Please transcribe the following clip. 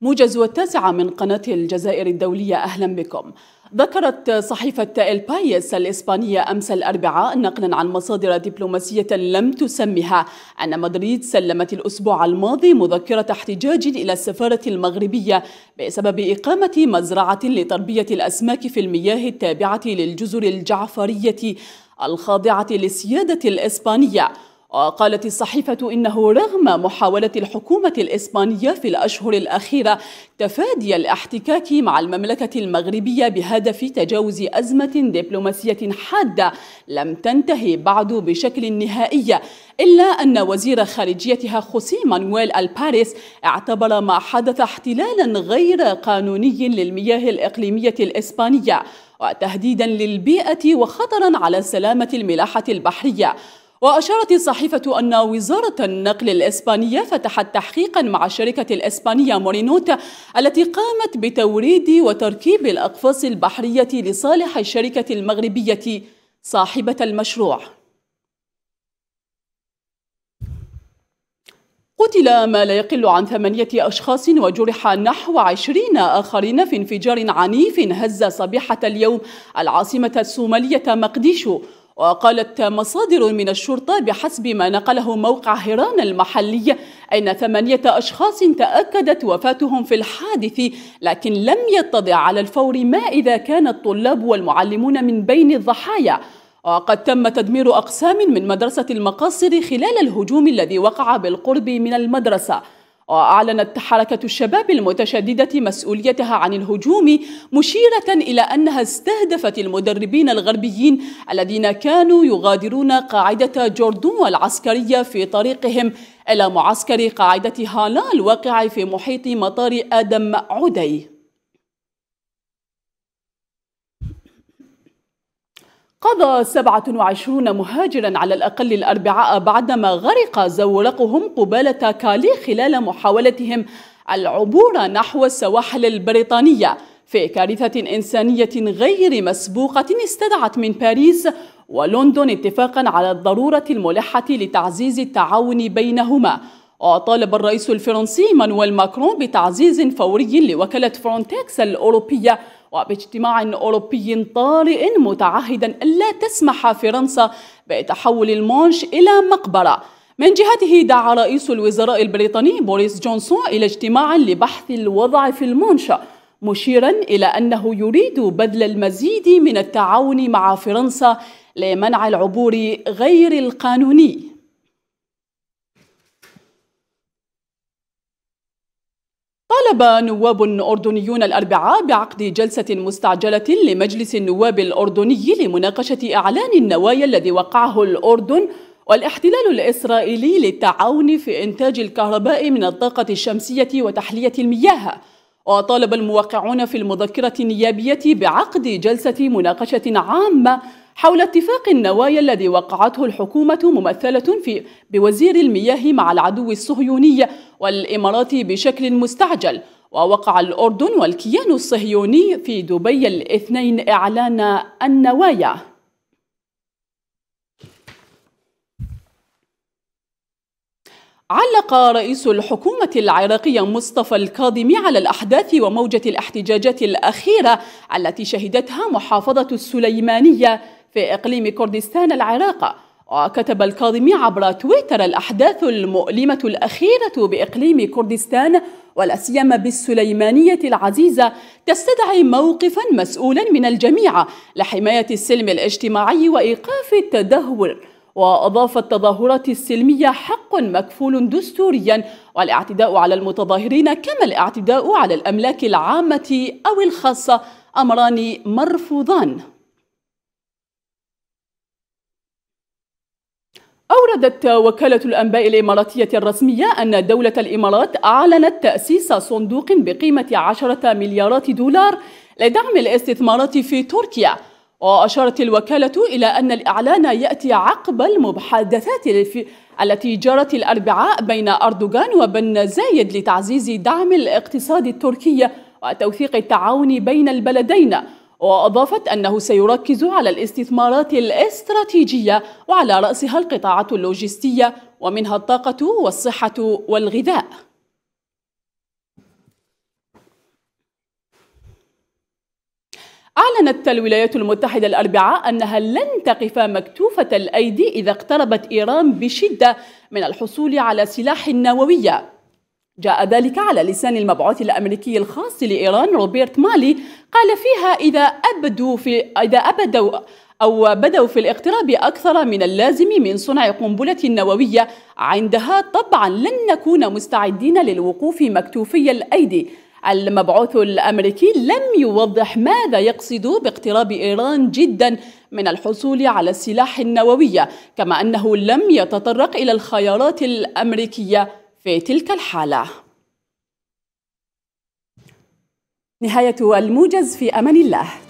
موجز التاسعة من قناة الجزائر الدولية أهلا بكم ذكرت صحيفة البايس الإسبانية أمس الأربعاء نقلا عن مصادر دبلوماسية لم تسمها أن مدريد سلمت الأسبوع الماضي مذكرة احتجاج إلى السفارة المغربية بسبب إقامة مزرعة لتربية الأسماك في المياه التابعة للجزر الجعفرية الخاضعة للسيادة الإسبانية وقالت آه، الصحيفة إنه رغم محاولة الحكومة الإسبانية في الأشهر الأخيرة تفادي الاحتكاك مع المملكة المغربية بهدف تجاوز أزمة دبلوماسية حادة لم تنتهي بعد بشكل نهائي إلا أن وزير خارجيتها خوسي مانويل الباريس اعتبر ما حدث احتلالا غير قانوني للمياه الإقليمية الإسبانية وتهديدا للبيئة وخطرا على سلامة الملاحة البحرية وأشارت الصحيفة أن وزارة النقل الإسبانية فتحت تحقيقا مع الشركة الإسبانية مورينوتا التي قامت بتوريد وتركيب الأقفاص البحرية لصالح الشركة المغربية صاحبة المشروع قتل ما لا يقل عن ثمانية أشخاص وجرح نحو عشرين آخرين في انفجار عنيف هز صبيحة اليوم العاصمة الصومالية مقديشو وقالت مصادر من الشرطة بحسب ما نقله موقع هيران المحلي أن ثمانية أشخاص تأكدت وفاتهم في الحادث لكن لم يتضع على الفور ما إذا كان الطلاب والمعلمون من بين الضحايا وقد تم تدمير أقسام من مدرسة المقاصر خلال الهجوم الذي وقع بالقرب من المدرسة وأعلنت حركة الشباب المتشددة مسؤوليتها عن الهجوم مشيرة إلى أنها استهدفت المدربين الغربيين الذين كانوا يغادرون قاعدة جوردون العسكرية في طريقهم إلى معسكر قاعدة هالا الواقع في محيط مطار آدم عدي قضى 27 مهاجرا على الأقل الأربعاء بعدما غرق زورقهم قبالة كالي خلال محاولتهم العبور نحو السواحل البريطانية في كارثة إنسانية غير مسبوقة استدعت من باريس ولندن اتفاقا على الضرورة الملحة لتعزيز التعاون بينهما وطالب الرئيس الفرنسي مانويل ماكرون بتعزيز فوري لوكالة فرونتكس الأوروبية وباجتماع أوروبي طارئ متعهدا ألا تسمح فرنسا بتحول المونش إلى مقبرة من جهته دعا رئيس الوزراء البريطاني بوريس جونسون إلى اجتماع لبحث الوضع في المونش مشيرا إلى أنه يريد بذل المزيد من التعاون مع فرنسا لمنع العبور غير القانوني طالب نواب أردنيون الأربعاء بعقد جلسة مستعجلة لمجلس النواب الأردني لمناقشة إعلان النوايا الذي وقعه الأردن والاحتلال الإسرائيلي للتعاون في إنتاج الكهرباء من الطاقة الشمسية وتحلية المياه وطالب الموقعون في المذكرة النيابية بعقد جلسة مناقشة عامة حول اتفاق النوايا الذي وقعته الحكومة ممثلة في بوزير المياه مع العدو الصهيوني والإمارات بشكل مستعجل ووقع الأردن والكيان الصهيوني في دبي الاثنين إعلان النوايا علق رئيس الحكومة العراقية مصطفى الكاظمي على الأحداث وموجة الاحتجاجات الأخيرة التي شهدتها محافظة السليمانية في إقليم كردستان العراق وكتب الكاظمي عبر تويتر الأحداث المؤلمة الأخيرة بإقليم كردستان ولا سيما بالسليمانية العزيزة تستدعي موقفا مسؤولا من الجميع لحماية السلم الاجتماعي وإيقاف التدهور وأضاف التظاهرات السلمية حق مكفول دستوريا والاعتداء على المتظاهرين كما الاعتداء على الأملاك العامة أو الخاصة أمران مرفوضان أوردت وكالة الأنباء الإماراتية الرسمية أن دولة الإمارات أعلنت تأسيس صندوق بقيمة 10 مليارات دولار لدعم الاستثمارات في تركيا وأشارت الوكالة إلى أن الإعلان يأتي عقب المحادثات التي جرت الأربعاء بين أردوغان وبن زايد لتعزيز دعم الاقتصاد التركي وتوثيق التعاون بين البلدين وأضافت أنه سيركز على الاستثمارات الاستراتيجية وعلى رأسها القطاعات اللوجستية ومنها الطاقة والصحة والغذاء أعلنت الولايات المتحدة الأربعاء أنها لن تقف مكتوفة الأيدي إذا اقتربت إيران بشدة من الحصول على سلاح نووي جاء ذلك على لسان المبعوث الأمريكي الخاص لإيران روبرت مالي قال فيها إذا أبدوا في إذا أبدوا أو بدوا في الاقتراب أكثر من اللازم من صنع قنبلة نووية عندها طبعا لن نكون مستعدين للوقوف مكتوفي الأيدي المبعوث الامريكي لم يوضح ماذا يقصد باقتراب ايران جدا من الحصول على السلاح النووي كما انه لم يتطرق الى الخيارات الامريكيه في تلك الحالة نهاية الموجز في أمان الله